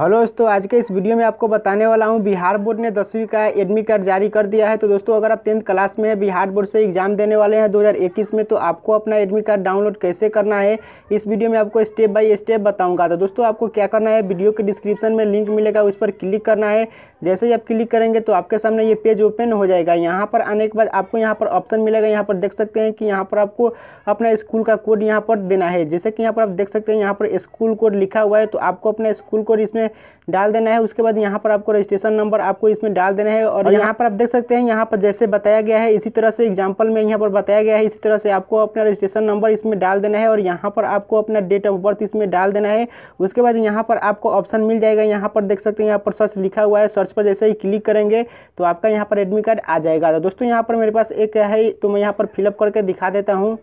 hello दोस्तों आज के इस वीडियो में आपको बताने वाला हूं बिहार बोर्ड ने दसवीं का एडमिट कार्ड जारी कर दिया है तो दोस्तों अगर आप टेंथ क्लास में बिहार बोर्ड से एग्जाम देने वाले हैं 2021 में तो आपको अपना एडमिट कार्ड डाउनलोड कैसे करना है इस वीडियो में आपको स्टेप बाय स्टेप बताऊंगा तो दोस्तों आपको क्या करना है वीडियो के डिस्क्रिप्शन में लिंक मिलेगा उस पर क्लिक करना है जैसे ही आप क्लिक करेंगे तो आपके सामने ये पेज ओपन हो जाएगा यहाँ पर आने के बाद आपको यहाँ पर ऑप्शन मिलेगा यहाँ पर देख सकते हैं कि यहाँ पर आपको अपना स्कूल का कोड यहाँ पर देना है जैसे कि यहाँ पर आप देख सकते हैं यहाँ पर स्कूल कोड लिखा हुआ है तो आपको अपना स्कूल कोड इसमें डाल देना है उसके बाद यहाँ पर आपको रजिस्ट्रेशन नंबर आपको इसमें डाल देना है और, यहाँ पर आप देख सकते हैं यहाँ पर जैसे बताया गया है इसी तरह से एग्जाम्पल में यहाँ पर बताया गया है इसी तरह से आपको अपना रजिस्ट्रेशन नंबर इसमें डाल देना है और यहाँ पर आपको अपना डेट ऑफ बर्थ इसमें डाल देना है उसके बाद यहाँ पर आपको ऑप्शन मिल जाएगा यहाँ पर देख सकते हैं यहाँ पर सर्च लिखा हुआ है सर्च पर जैसे ही क्लिक करेंगे तो आपका यहाँ पर एडमिट कार्ड आ जाएगा दोस्तों यहाँ पर मेरे पास एक है तो मैं यहाँ पर फिलअप करके दिखा देता हूँ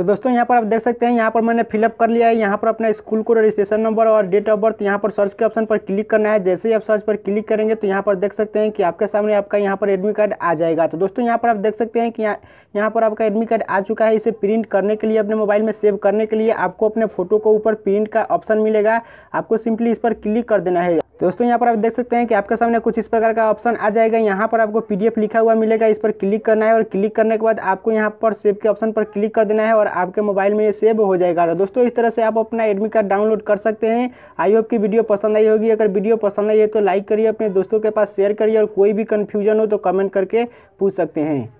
तो दोस्तों यहाँ पर आप देख सकते हैं यहाँ पर मैंने फिलअप कर लिया है यहाँ पर अपना स्कूल को रजिस्ट्रेशन नंबर और डेट ऑफ बर्थ यहाँ पर सर्च के ऑप्शन पर क्लिक करना है जैसे ही आप सर्च पर क्लिक करेंगे तो यहाँ पर देख सकते हैं कि आपके सामने आपका यहाँ पर एडमिट कार्ड आ जाएगा तो दोस्तों यहाँ पर आप देख सकते हैं कि यहाँ यहाँ पर आपका एडमिट कार्ड आ चुका है इसे प्रिंट करने के लिए अपने मोबाइल में सेव करने के लिए आपको अपने फोटो को ऊपर प्रिंट का ऑप्शन मिलेगा आपको सिंपली इस पर क्लिक कर देना है तो दोस्तों यहाँ पर आप देख सकते हैं कि आपके सामने कुछ इस प्रकार का ऑप्शन आ जाएगा यहाँ पर आपको पीडीएफ लिखा हुआ मिलेगा इस पर क्लिक करना है और क्लिक करने के बाद आपको यहाँ पर सेव के ऑप्शन पर क्लिक कर देना है और आपके मोबाइल में ये सेव हो जाएगा तो दोस्तों इस तरह से आप अपना एडमिट कार्ड डाउनलोड कर सकते हैं आई होप की वीडियो पसंद आई होगी अगर वीडियो पसंद आई है तो लाइक करिए अपने दोस्तों के पास शेयर करिए और कोई भी कन्फ्यूजन हो तो कमेंट करके पूछ सकते हैं